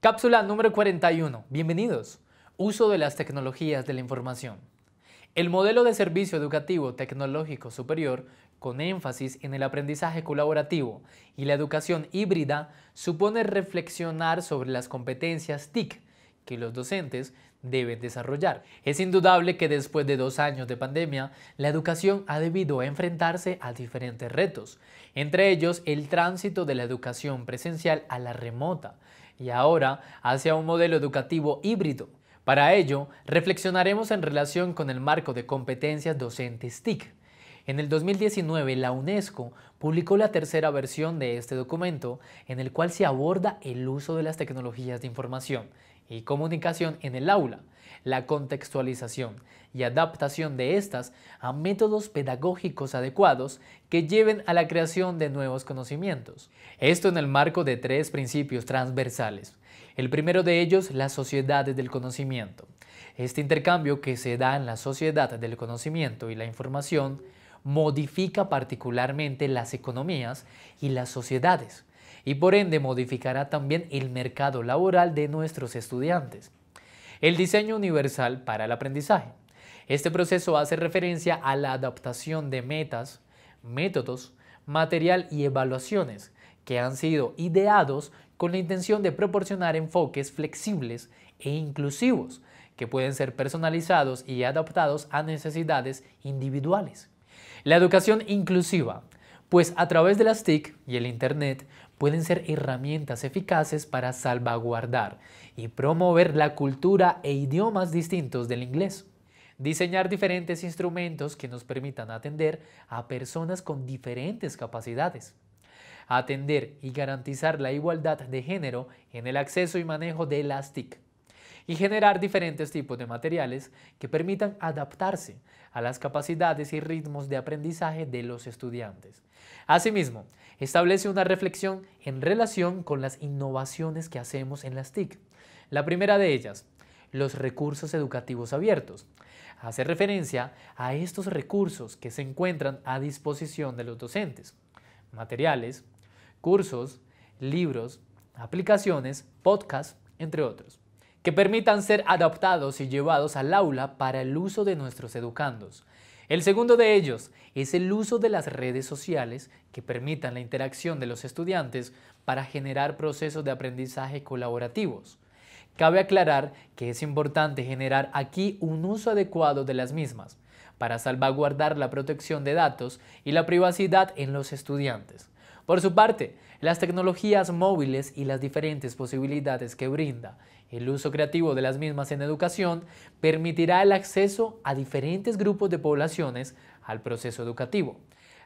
Cápsula número 41. Bienvenidos. Uso de las tecnologías de la información. El modelo de servicio educativo tecnológico superior, con énfasis en el aprendizaje colaborativo y la educación híbrida, supone reflexionar sobre las competencias TIC que los docentes deben desarrollar. Es indudable que después de dos años de pandemia, la educación ha debido enfrentarse a diferentes retos, entre ellos el tránsito de la educación presencial a la remota y ahora hacia un modelo educativo híbrido. Para ello, reflexionaremos en relación con el marco de competencias docentes TIC, en el 2019, la UNESCO publicó la tercera versión de este documento, en el cual se aborda el uso de las tecnologías de información y comunicación en el aula, la contextualización y adaptación de estas a métodos pedagógicos adecuados que lleven a la creación de nuevos conocimientos. Esto en el marco de tres principios transversales. El primero de ellos, las sociedades del conocimiento. Este intercambio que se da en la sociedad del conocimiento y la información modifica particularmente las economías y las sociedades, y por ende modificará también el mercado laboral de nuestros estudiantes. El diseño universal para el aprendizaje. Este proceso hace referencia a la adaptación de metas, métodos, material y evaluaciones que han sido ideados con la intención de proporcionar enfoques flexibles e inclusivos que pueden ser personalizados y adaptados a necesidades individuales. La educación inclusiva, pues a través de las TIC y el Internet pueden ser herramientas eficaces para salvaguardar y promover la cultura e idiomas distintos del inglés. Diseñar diferentes instrumentos que nos permitan atender a personas con diferentes capacidades. Atender y garantizar la igualdad de género en el acceso y manejo de las TIC y generar diferentes tipos de materiales que permitan adaptarse a las capacidades y ritmos de aprendizaje de los estudiantes. Asimismo, establece una reflexión en relación con las innovaciones que hacemos en las TIC. La primera de ellas, los recursos educativos abiertos. Hace referencia a estos recursos que se encuentran a disposición de los docentes. Materiales, cursos, libros, aplicaciones, podcasts, entre otros que permitan ser adaptados y llevados al aula para el uso de nuestros educandos. El segundo de ellos es el uso de las redes sociales que permitan la interacción de los estudiantes para generar procesos de aprendizaje colaborativos. Cabe aclarar que es importante generar aquí un uso adecuado de las mismas para salvaguardar la protección de datos y la privacidad en los estudiantes. Por su parte, las tecnologías móviles y las diferentes posibilidades que brinda el uso creativo de las mismas en educación permitirá el acceso a diferentes grupos de poblaciones al proceso educativo.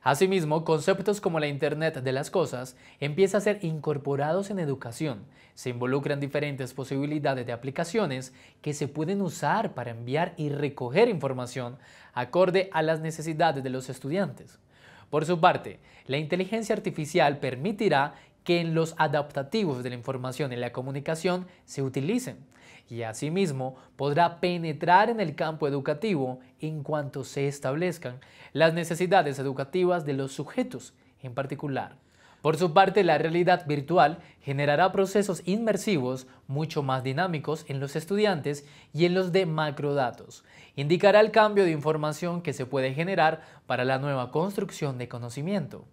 Asimismo, conceptos como la Internet de las Cosas empieza a ser incorporados en educación. Se involucran diferentes posibilidades de aplicaciones que se pueden usar para enviar y recoger información acorde a las necesidades de los estudiantes. Por su parte, la inteligencia artificial permitirá que en los adaptativos de la información y la comunicación se utilicen y asimismo podrá penetrar en el campo educativo en cuanto se establezcan las necesidades educativas de los sujetos, en particular por su parte, la realidad virtual generará procesos inmersivos mucho más dinámicos en los estudiantes y en los de macrodatos. Indicará el cambio de información que se puede generar para la nueva construcción de conocimiento.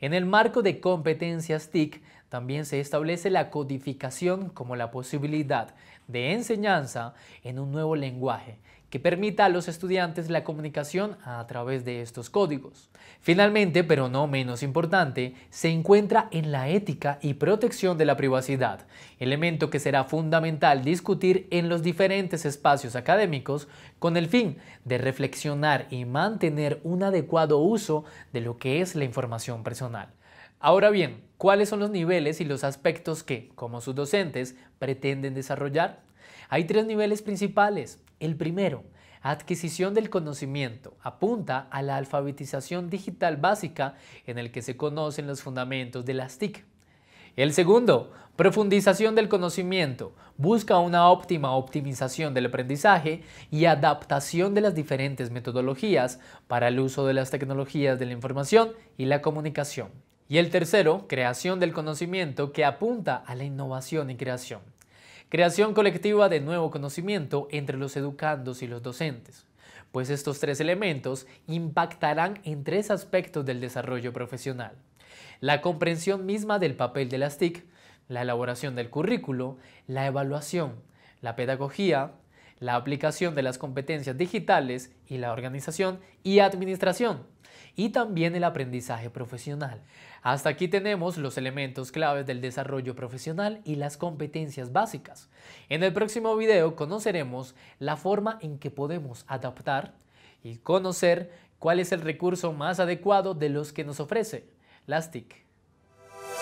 En el marco de competencias TIC también se establece la codificación como la posibilidad de enseñanza en un nuevo lenguaje que permita a los estudiantes la comunicación a través de estos códigos. Finalmente, pero no menos importante, se encuentra en la ética y protección de la privacidad, elemento que será fundamental discutir en los diferentes espacios académicos con el fin de reflexionar y mantener un adecuado uso de lo que es la información personal. Ahora bien, ¿cuáles son los niveles y los aspectos que, como sus docentes, pretenden desarrollar? Hay tres niveles principales, el primero, adquisición del conocimiento, apunta a la alfabetización digital básica en el que se conocen los fundamentos de las TIC. El segundo, profundización del conocimiento, busca una óptima optimización del aprendizaje y adaptación de las diferentes metodologías para el uso de las tecnologías de la información y la comunicación. Y el tercero, creación del conocimiento que apunta a la innovación y creación. Creación colectiva de nuevo conocimiento entre los educandos y los docentes, pues estos tres elementos impactarán en tres aspectos del desarrollo profesional. La comprensión misma del papel de las TIC, la elaboración del currículo, la evaluación, la pedagogía, la aplicación de las competencias digitales y la organización y administración y también el aprendizaje profesional. Hasta aquí tenemos los elementos claves del desarrollo profesional y las competencias básicas. En el próximo video conoceremos la forma en que podemos adaptar y conocer cuál es el recurso más adecuado de los que nos ofrece las TIC.